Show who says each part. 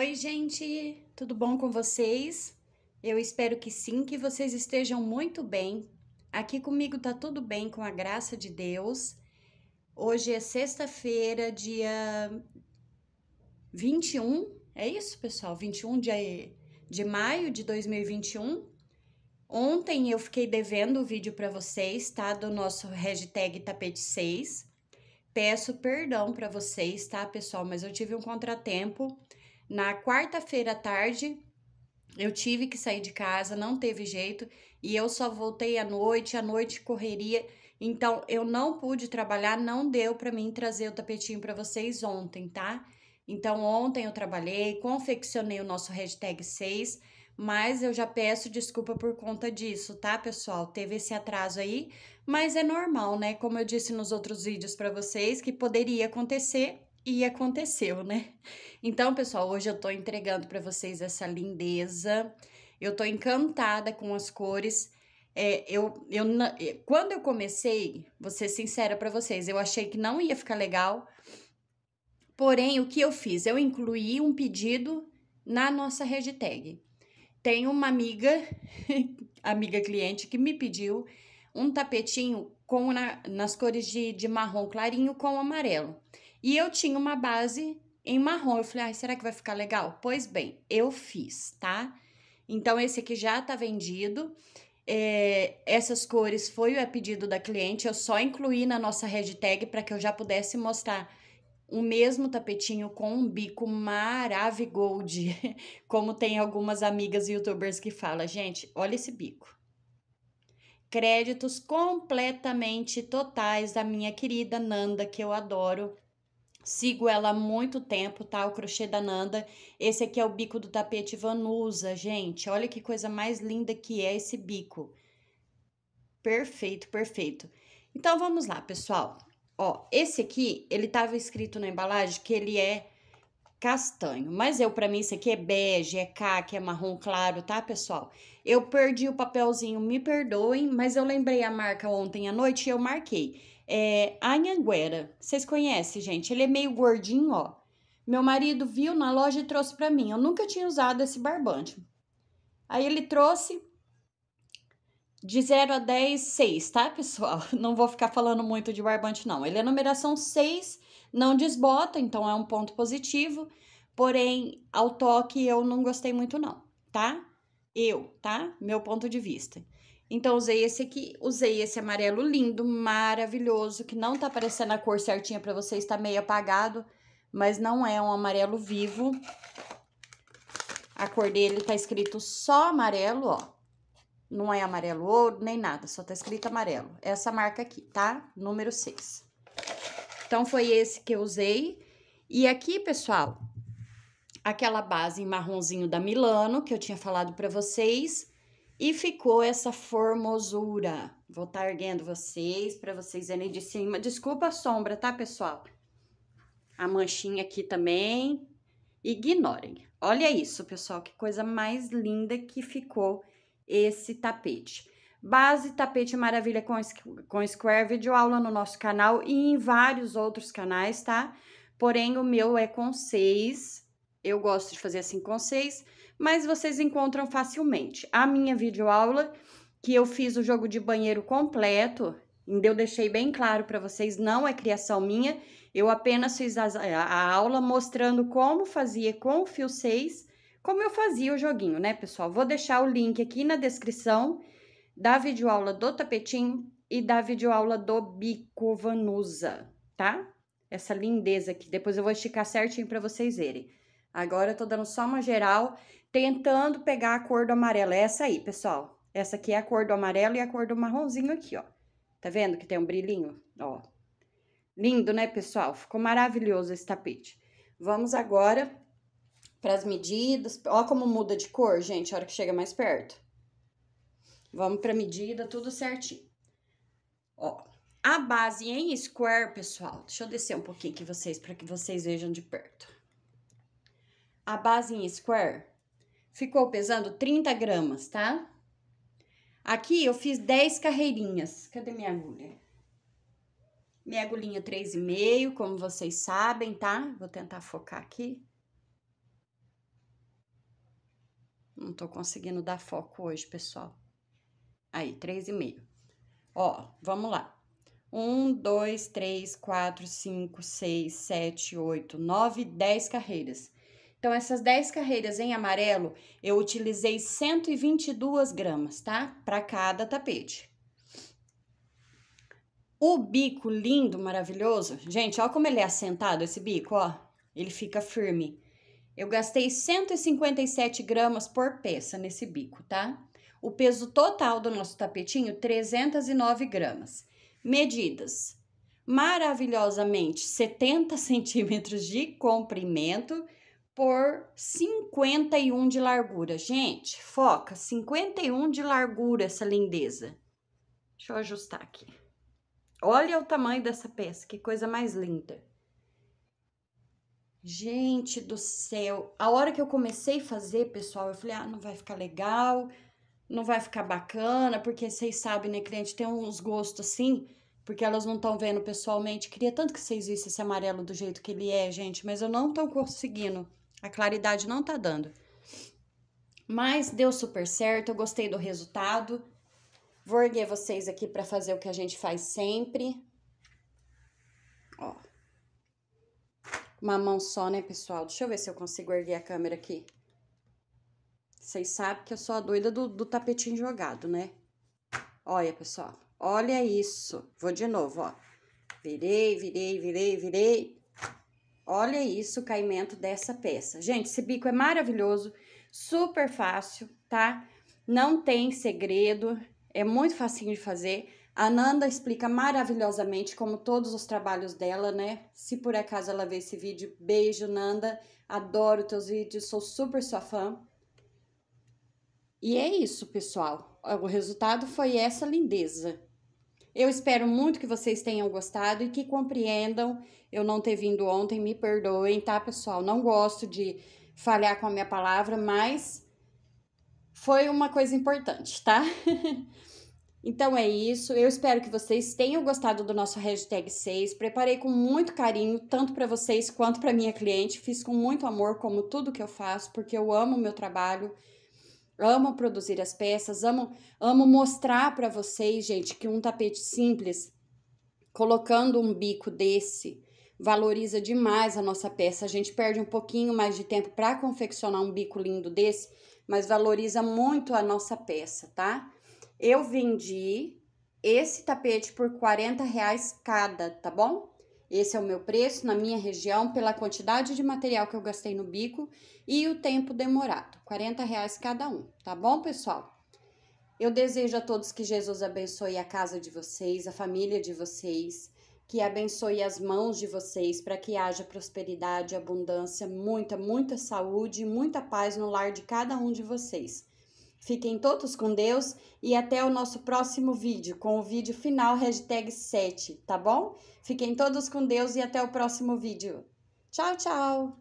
Speaker 1: Oi, gente, tudo bom com vocês? Eu espero que sim, que vocês estejam muito bem. Aqui comigo tá tudo bem, com a graça de Deus. Hoje é sexta-feira, dia 21, é isso, pessoal? 21 de, de maio de 2021. Ontem eu fiquei devendo o vídeo para vocês, tá? Do nosso hashtag tapete 6. Peço perdão para vocês, tá, pessoal? Mas eu tive um contratempo na quarta-feira à tarde, eu tive que sair de casa, não teve jeito, e eu só voltei à noite, à noite correria. Então, eu não pude trabalhar, não deu para mim trazer o tapetinho para vocês ontem, tá? Então, ontem eu trabalhei, confeccionei o nosso hashtag 6, mas eu já peço desculpa por conta disso, tá, pessoal? Teve esse atraso aí, mas é normal, né? Como eu disse nos outros vídeos para vocês, que poderia acontecer, e aconteceu, né? Então, pessoal, hoje eu tô entregando para vocês essa lindeza. Eu tô encantada com as cores. É, eu, eu, quando eu comecei, vou ser sincera para vocês, eu achei que não ia ficar legal. Porém, o que eu fiz? Eu incluí um pedido na nossa hashtag. Tem uma amiga, amiga cliente, que me pediu um tapetinho com na, nas cores de, de marrom clarinho com amarelo. E eu tinha uma base em marrom. Eu falei, será que vai ficar legal? Pois bem, eu fiz, tá? Então, esse aqui já tá vendido. É, essas cores foi o pedido da cliente. Eu só incluí na nossa hashtag para que eu já pudesse mostrar o mesmo tapetinho com um bico maravigold, como tem algumas amigas youtubers que falam. Gente, olha esse bico. Créditos completamente totais da minha querida Nanda, que eu adoro. Sigo ela há muito tempo, tá? O crochê da Nanda. Esse aqui é o bico do tapete Vanusa, gente. Olha que coisa mais linda que é esse bico. Perfeito, perfeito. Então, vamos lá, pessoal. Ó, esse aqui, ele tava escrito na embalagem que ele é castanho. Mas eu, para mim, esse aqui é bege, é caque, é marrom claro, tá, pessoal? Eu perdi o papelzinho, me perdoem, mas eu lembrei a marca ontem à noite e eu marquei. É, Anhanguera, vocês conhecem, gente? Ele é meio gordinho, ó. Meu marido viu na loja e trouxe para mim. Eu nunca tinha usado esse barbante. Aí ele trouxe de 0 a 10, 6, tá, pessoal? Não vou ficar falando muito de barbante, não. Ele é numeração 6, não desbota, então é um ponto positivo. Porém, ao toque eu não gostei muito, não, tá? Eu, tá? Meu ponto de vista. Então, usei esse aqui, usei esse amarelo lindo, maravilhoso, que não tá aparecendo a cor certinha pra vocês, tá meio apagado, mas não é um amarelo vivo. A cor dele tá escrito só amarelo, ó. Não é amarelo ouro, nem nada, só tá escrito amarelo. É essa marca aqui, tá? Número 6. Então, foi esse que eu usei. E aqui, pessoal, aquela base em marronzinho da Milano, que eu tinha falado pra vocês e ficou essa formosura. Vou estar tá erguendo vocês para vocês verem de cima. Desculpa a sombra, tá, pessoal? A manchinha aqui também. Ignorem. Olha isso, pessoal, que coisa mais linda que ficou esse tapete. Base Tapete Maravilha com, com Square, vídeo aula no nosso canal e em vários outros canais, tá? Porém, o meu é com seis. Eu gosto de fazer assim com seis mas vocês encontram facilmente. A minha videoaula, que eu fiz o jogo de banheiro completo, ainda eu deixei bem claro para vocês, não é criação minha, eu apenas fiz a, a, aula mostrando como fazia com o fio 6, como eu fazia o joguinho, né, pessoal? Vou deixar o link aqui na descrição da videoaula do tapetinho e da videoaula do bico vanusa, tá? Essa lindeza aqui, depois eu vou esticar certinho para vocês verem. Agora eu tô dando só uma geral tentando pegar a cor do amarelo. É essa aí, pessoal. Essa aqui é a cor do amarelo e a cor do marronzinho aqui, ó. Tá vendo que tem um brilhinho? Ó. Lindo, né, pessoal? Ficou maravilhoso esse tapete. Vamos agora para as medidas. Ó como muda de cor, gente, a hora que chega mais perto. Vamos para medida, tudo certinho. Ó, a base em square, pessoal. Deixa eu descer um pouquinho que vocês para que vocês vejam de perto. A base em square Ficou pesando 30 gramas, tá? Aqui eu fiz 10 carreirinhas. Cadê minha agulha? Minha agulhinha 3,5, como vocês sabem, tá? Vou tentar focar aqui. Não tô conseguindo dar foco hoje, pessoal. Aí, 3,5. Ó, vamos lá. 1, 2, 3, 4, 5, 6, 7, 8, 9, 10 carreiras. Então, essas 10 carreiras em amarelo, eu utilizei 122 gramas, tá? Para cada tapete. O bico lindo, maravilhoso. Gente, ó como ele é assentado, esse bico, ó. Ele fica firme. Eu gastei 157 gramas por peça nesse bico, tá? O peso total do nosso tapetinho, 309 gramas. Medidas. Maravilhosamente, 70 centímetros de comprimento por 51 de largura. Gente, foca, 51 de largura essa lindeza. Deixa eu ajustar aqui. Olha o tamanho dessa peça, que coisa mais linda. Gente do céu, a hora que eu comecei a fazer, pessoal, eu falei, ah, não vai ficar legal, não vai ficar bacana, porque vocês sabem, né, cliente, tem uns gostos assim, porque elas não estão vendo pessoalmente. Queria tanto que vocês vissem esse amarelo do jeito que ele é, gente, mas eu não estou conseguindo a claridade não tá dando. Mas deu super certo, eu gostei do resultado. Vou erguer vocês aqui para fazer o que a gente faz sempre. Ó. Uma mão só, né, pessoal? Deixa eu ver se eu consigo erguer a câmera aqui. Vocês sabem que eu sou a doida do, do tapetinho jogado, né? Olha, pessoal. Olha isso. Vou de novo, ó. Virei, virei, virei, virei. Olha isso, o caimento dessa peça. Gente, esse bico é maravilhoso, super fácil, tá? Não tem segredo, é muito facinho de fazer. A Nanda explica maravilhosamente como todos os trabalhos dela, né? Se por acaso ela vê esse vídeo, beijo, Nanda. Adoro teus vídeos, sou super sua fã. E é isso, pessoal. O resultado foi essa lindeza. Eu espero muito que vocês tenham gostado e que compreendam eu não ter vindo ontem, me perdoem, tá, pessoal? Não gosto de falhar com a minha palavra, mas foi uma coisa importante, tá? então é isso. Eu espero que vocês tenham gostado do nosso hashtag 6. Preparei com muito carinho, tanto para vocês quanto para minha cliente. Fiz com muito amor, como tudo que eu faço, porque eu amo o meu trabalho amam produzir as peças, amam, amam mostrar para vocês, gente, que um tapete simples, colocando um bico desse, valoriza demais a nossa peça. A gente perde um pouquinho mais de tempo para confeccionar um bico lindo desse, mas valoriza muito a nossa peça, tá? Eu vendi esse tapete por 40 reais cada, tá bom? Esse é o meu preço na minha região pela quantidade de material que eu gastei no bico e o tempo demorado, 40 reais cada um, tá bom, pessoal? Eu desejo a todos que Jesus abençoe a casa de vocês, a família de vocês, que abençoe as mãos de vocês para que haja prosperidade, abundância, muita, muita saúde e muita paz no lar de cada um de vocês. Fiquem todos com Deus e até o nosso próximo vídeo, com o vídeo final hashtag 7, tá bom? Fiquem todos com Deus e até o próximo vídeo. Tchau, tchau!